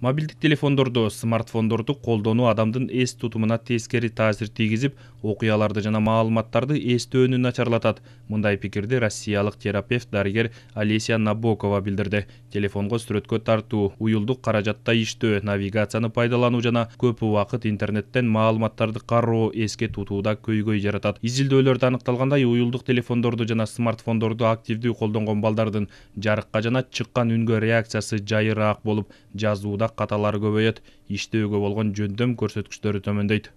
мобилдик телефондорду смартфондорду колдонуу адамдын эс тутумуна тескери таасир тийгизип окуяларды жана маалыматтарды эстөөнү начарлатат мындай пикирди россиялык терапевт дарыгер олеся набокова билдирди телефонго сүрөткө тартуу уюлдук каражатта иштөө навигацияны пайдалануу жана көп убакыт интернеттен маалыматтарды кароо эске тутууда көйгөй жаратат изилдөөлөрдө аныкталгандай уюлдук телефондорду жана смартфондорду активдүү колдонгон балдардын жарыкка жана чыккан үнгө реакциясы жайыраак болуп жазууда қаталар қаталары көбейеді болған болгон жөндөм көрсеткіштері төмендейді